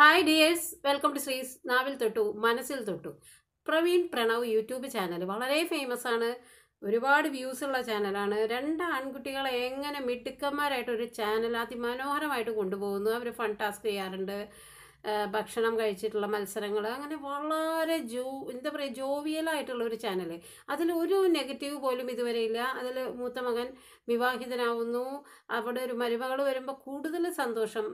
hi dears welcome to Sree's നാവിൽ തൊട്ടു മനസ്സിൽ തൊട്ടു പ്രവീൺ പ്രണവ് യൂട്യൂബ് ചാനൽ വളരെ ഫേമസ് ആണ് ഒരുപാട് വ്യൂസ് ഉള്ള ചാനലാണ് രണ്ട് ആൺകുട്ടികളെ എങ്ങനെ മിടുക്കന്മാരായിട്ട് ഒരു ചാനൽ അതിമനോഹരമായിട്ട് കൊണ്ടുപോകുന്നു അവർ ഫൺ ടാസ്ക് ചെയ്യാറുണ്ട് ഭക്ഷണം കഴിച്ചിട്ടുള്ള മത്സരങ്ങൾ അങ്ങനെ വളരെ ജോ എന്താ പറയുക ജോവിയലായിട്ടുള്ള ഒരു ചാനൽ അതിൽ ഒരു നെഗറ്റീവ് പോലും ഇതുവരെ ഇല്ല അതിൽ മൂത്ത മകൻ വിവാഹിതനാവുന്നു അവിടെ ഒരു മരുമകൾ വരുമ്പോൾ കൂടുതൽ സന്തോഷം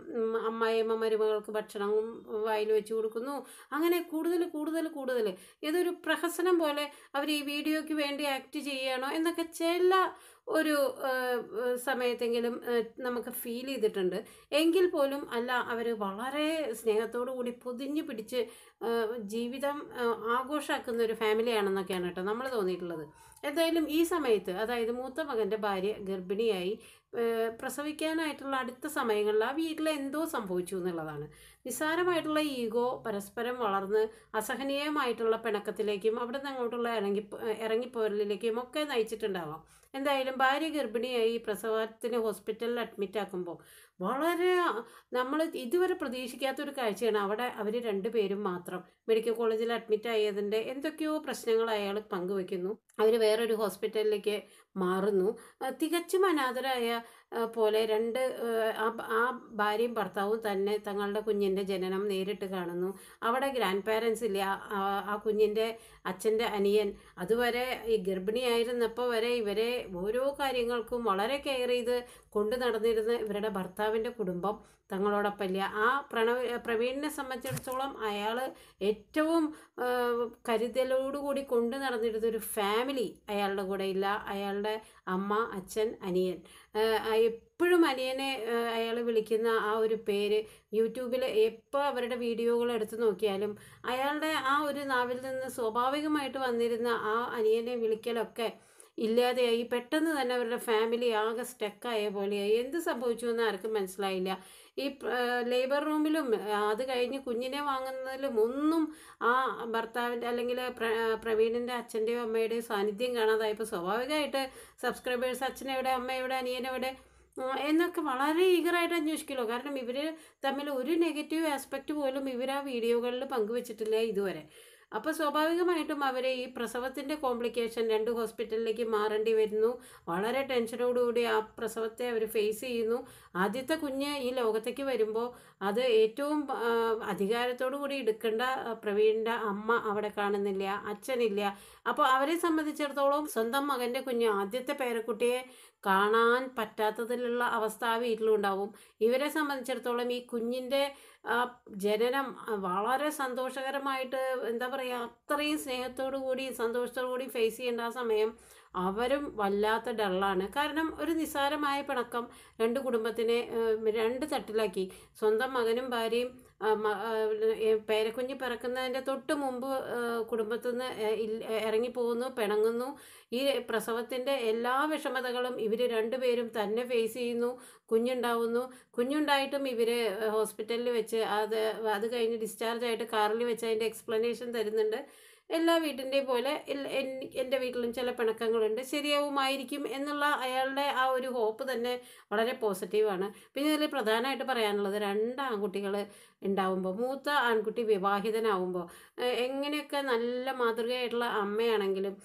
അമ്മായിയമ്മ മരുമകൾക്ക് ഭക്ഷണവും വായിൽ വെച്ച് കൊടുക്കുന്നു അങ്ങനെ കൂടുതൽ കൂടുതൽ കൂടുതൽ ഇതൊരു പ്രഹസനം പോലെ അവർ ഈ വീഡിയോയ്ക്ക് വേണ്ടി ആക്ട് ചെയ്യണോ എന്നൊക്കെ ചില ഒരു സമയത്തെങ്കിലും നമുക്ക് ഫീൽ ചെയ്തിട്ടുണ്ട് എങ്കിൽ പോലും അല്ല അവർ വളരെ സ്നേഹത്തോടു കൂടി പൊതിഞ്ഞു പിടിച്ച് ജീവിതം ആഘോഷമാക്കുന്ന ഒരു ഫാമിലിയാണെന്നൊക്കെയാണ് കേട്ടോ നമ്മൾ തോന്നിയിട്ടുള്ളത് എന്തായാലും ഈ സമയത്ത് അതായത് മൂത്ത മകൻ്റെ ഭാര്യ ഗർഭിണിയായി പ്രസവിക്കാനായിട്ടുള്ള അടുത്ത സമയങ്ങളിൽ ആ വീട്ടിൽ എന്തോ സംഭവിച്ചു എന്നുള്ളതാണ് നിസ്സാരമായിട്ടുള്ള ഈഗോ പരസ്പരം വളർന്ന് അസഹനീയമായിട്ടുള്ള പിണക്കത്തിലേക്കും അവിടെ നിന്ന് അങ്ങോട്ടുള്ള ഇറങ്ങി ഇറങ്ങിപ്പോരലിലേക്കും ഒക്കെ നയിച്ചിട്ടുണ്ടാവാം എന്തായാലും ഭാര്യ ഗർഭിണിയായി പ്രസവത്തിന് ഹോസ്പിറ്റലിൽ അഡ്മിറ്റ് ആക്കുമ്പോൾ വളരെ നമ്മൾ ഇതുവരെ പ്രതീക്ഷിക്കാത്ത ഒരു കാഴ്ചയാണ് അവിടെ അവർ രണ്ടുപേരും മാത്രം മെഡിക്കൽ കോളേജിൽ അഡ്മിറ്റ് ആയതിൻ്റെ എന്തൊക്കെയോ പ്രശ്നങ്ങൾ അയാൾ പങ്കുവെക്കുന്നു അവർ വേറൊരു ഹോസ്പിറ്റലിലേക്ക് മാറുന്നു തികച്ചും അനാഥരായ പോലെ രണ്ട് ആ ഭാര്യയും ഭർത്താവും തന്നെ തങ്ങളുടെ കുഞ്ഞിൻ്റെ ജനനം നേരിട്ട് കാണുന്നു അവിടെ ഗ്രാൻഡ് പാരൻസ് ഇല്ല ആ കുഞ്ഞിൻ്റെ അച്ഛൻ്റെ അനിയൻ അതുവരെ ഈ ഗർഭിണിയായിരുന്നപ്പോൾ വരെ ഇവരെ ഓരോ കാര്യങ്ങൾക്കും വളരെ കെയർ ചെയ്ത് കൊണ്ടു നടന്നിരുന്ന ഇവരുടെ ഭർത്താവ് ഭർത്താവിൻ്റെ കുടുംബം ഇല്ല ആ പ്രണവ പ്രവീണിനെ സംബന്ധിച്ചിടത്തോളം അയാൾ ഏറ്റവും കരുതലോടുകൂടി കൊണ്ടു നടന്നിരുന്ന ഒരു ഫാമിലി അയാളുടെ കൂടെ ഇല്ല അയാളുടെ അമ്മ അച്ഛൻ അനിയൻ എപ്പോഴും അനിയനെ അയാൾ വിളിക്കുന്ന ആ ഒരു പേര് യൂട്യൂബിൽ എപ്പോൾ അവരുടെ വീഡിയോകൾ എടുത്തു നോക്കിയാലും അയാളുടെ ആ ഒരു നാവിൽ നിന്ന് സ്വാഭാവികമായിട്ട് വന്നിരുന്ന ആ അനിയനെ വിളിക്കലൊക്കെ ഇല്ലാതെയായി പെട്ടെന്ന് തന്നെ അവരുടെ ഫാമിലി ആകെ സ്റ്റക്കായ പോലെയായി എന്ത് സംഭവിച്ചു എന്ന് ആർക്കും മനസ്സിലായില്ല ഈ ലേബർ റൂമിലും അത് കഴിഞ്ഞ് കുഞ്ഞിനെ വാങ്ങുന്നതിലും ഒന്നും ആ ഭർത്താവിൻ്റെ അല്ലെങ്കിൽ പ്രവീണിൻ്റെ അച്ഛൻ്റെയോ അമ്മയുടെയോ സാന്നിധ്യം കാണാതായപ്പോൾ സ്വാഭാവികമായിട്ട് സബ്സ്ക്രൈബേഴ്സ് അച്ഛനെവിടെ അമ്മയുടെ അനിയനെവിടെ എന്നൊക്കെ വളരെ ഈഗറായിട്ട് അന്വേഷിക്കുമല്ലോ കാരണം ഇവർ തമ്മിൽ ഒരു നെഗറ്റീവ് ആസ്പെക്റ്റ് പോലും ഇവർ ആ വീഡിയോകളിൽ പങ്കുവച്ചിട്ടില്ല ഇതുവരെ അപ്പോൾ സ്വാഭാവികമായിട്ടും അവരെ ഈ പ്രസവത്തിൻ്റെ കോംപ്ലിക്കേഷൻ രണ്ട് ഹോസ്പിറ്റലിലേക്ക് മാറേണ്ടി വരുന്നു വളരെ ടെൻഷനോടുകൂടി ആ പ്രസവത്തെ അവർ ഫേസ് ചെയ്യുന്നു ആദ്യത്തെ കുഞ്ഞ് ഈ ലോകത്തേക്ക് വരുമ്പോൾ അത് ഏറ്റവും അധികാരത്തോടു കൂടി എടുക്കേണ്ട പ്രവീണിൻ്റെ അമ്മ അവിടെ കാണുന്നില്ല അച്ഛനില്ല അപ്പോൾ അവരെ സംബന്ധിച്ചിടത്തോളം സ്വന്തം മകൻ്റെ കുഞ്ഞ് ആദ്യത്തെ പേരക്കുട്ടിയെ കാണാൻ പറ്റാത്തതിലുള്ള അവസ്ഥ ആ വീട്ടിലുണ്ടാവും ഇവരെ സംബന്ധിച്ചിടത്തോളം ഈ കുഞ്ഞിൻ്റെ ജനനം വളരെ സന്തോഷകരമായിട്ട് എന്താ പറയുക പറയുക അത്രയും സ്നേഹത്തോടു കൂടി സന്തോഷത്തോടു കൂടി ഫേസ് ചെയ്യേണ്ട ആ സമയം അവരും വല്ലാത്ത ഡള്ളാണ് കാരണം ഒരു നിസ്സാരമായ പിണക്കം രണ്ട് കുടുംബത്തിനെ രണ്ട് തട്ടിലാക്കി സ്വന്തം മകനും ഭാര്യയും പേരക്കുഞ്ഞ് പിറക്കുന്നതിൻ്റെ തൊട്ട് മുമ്പ് കുടുംബത്തു നിന്ന് ഇറങ്ങിപ്പോകുന്നു പിണങ്ങുന്നു ഈ പ്രസവത്തിൻ്റെ എല്ലാ വിഷമതകളും ഇവർ രണ്ടുപേരും തന്നെ ഫേസ് ചെയ്യുന്നു കുഞ്ഞുണ്ടാവുന്നു കുഞ്ഞുണ്ടായിട്ടും ഇവർ ഹോസ്പിറ്റലിൽ വെച്ച് അത് അത് കഴിഞ്ഞ് ഡിസ്ചാർജ് ആയിട്ട് കാറിൽ വെച്ച് അതിൻ്റെ എക്സ്പ്ലനേഷൻ തരുന്നുണ്ട് എല്ലാ വീട്ടിൻ്റെയും പോലെ എൻ്റെ വീട്ടിലും ചില പിണക്കങ്ങളുണ്ട് ശരിയാവുമായിരിക്കും എന്നുള്ള അയാളുടെ ആ ഒരു ഹോപ്പ് തന്നെ വളരെ പോസിറ്റീവാണ് പിന്നെ ഇതിൽ പ്രധാനമായിട്ട് പറയാനുള്ളത് രണ്ട് ആൺകുട്ടികൾ ഉണ്ടാവുമ്പോൾ മൂത്ത ആൺകുട്ടി വിവാഹിതനാവുമ്പോൾ എങ്ങനെയൊക്കെ നല്ല മാതൃകയായിട്ടുള്ള അമ്മയാണെങ്കിലും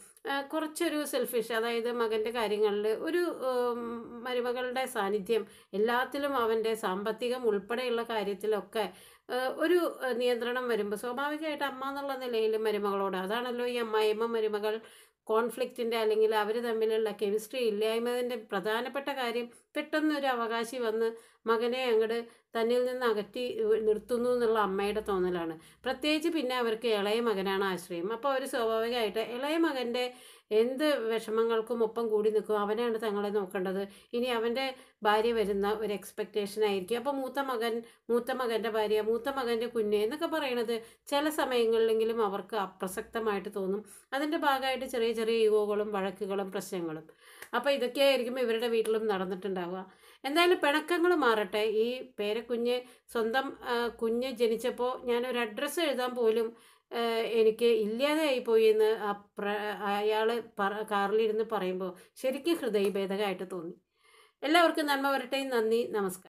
കുറച്ചൊരു സെൽഫിഷ് അതായത് മകൻ്റെ കാര്യങ്ങളിൽ ഒരു മരുമകളുടെ സാന്നിധ്യം എല്ലാത്തിലും അവൻ്റെ സാമ്പത്തികം ഉൾപ്പെടെയുള്ള കാര്യത്തിലൊക്കെ ഒരു നിയന്ത്രണം വരുമ്പോൾ സ്വാഭാവികമായിട്ട് അമ്മ എന്നുള്ള നിലയിൽ മരുമകളോട് അതാണല്ലോ ഈ അമ്മായിമ്മ മരുമകൾ കോൺഫ്ലിക്റ്റിൻ്റെ അല്ലെങ്കിൽ അവർ തമ്മിലുള്ള കെമിസ്ട്രി ഇല്ലായ്മതിൻ്റെ പ്രധാനപ്പെട്ട കാര്യം പെട്ടെന്നൊരു അവകാശി വന്ന് മകനെ അങ്ങോട്ട് തന്നിൽ നിന്ന് അകറ്റി നിർത്തുന്നു എന്നുള്ള അമ്മയുടെ തോന്നലാണ് പ്രത്യേകിച്ച് പിന്നെ അവർക്ക് ഇളയ മകനാണ് ആശ്രയം അപ്പോൾ അവർ സ്വാഭാവികമായിട്ട് ഇളയ മകൻ്റെ എന്ത് വിഷമങ്ങൾക്കും ഒപ്പം കൂടി നിൽക്കും അവനാണ് തങ്ങളെ നോക്കേണ്ടത് ഇനി അവൻ്റെ ഭാര്യ വരുന്ന ഒരു എക്സ്പെക്റ്റേഷൻ ആയിരിക്കും അപ്പോൾ മൂത്ത മകൻ മൂത്ത മകൻ്റെ ഭാര്യ മൂത്ത മകൻ്റെ കുഞ്ഞ് എന്നൊക്കെ പറയണത് ചില സമയങ്ങളിലെങ്കിലും അവർക്ക് അപ്രസക്തമായിട്ട് തോന്നും അതിൻ്റെ ഭാഗമായിട്ട് ചെറിയ ചെറിയ ഈഗോകളും വഴക്കുകളും പ്രശ്നങ്ങളും അപ്പോൾ ഇതൊക്കെയായിരിക്കും ഇവരുടെ വീട്ടിലും നടന്നിട്ടുണ്ടാവുക എന്തായാലും പിണക്കങ്ങൾ മാറട്ടെ ഈ പേരക്കുഞ്ഞ് സ്വന്തം കുഞ്ഞ് ജനിച്ചപ്പോൾ ഞാനൊരു അഡ്രസ്സ് എഴുതാൻ പോലും എനിക്ക് ഇല്ലാതെയായി പോയി എന്ന് അയാൾ പറ കാറിലിരുന്ന് പറയുമ്പോൾ ശരിക്കും ഹൃദയഭേദകമായിട്ട് തോന്നി എല്ലാവർക്കും നന്മ വരട്ടെ നന്ദി നമസ്കാരം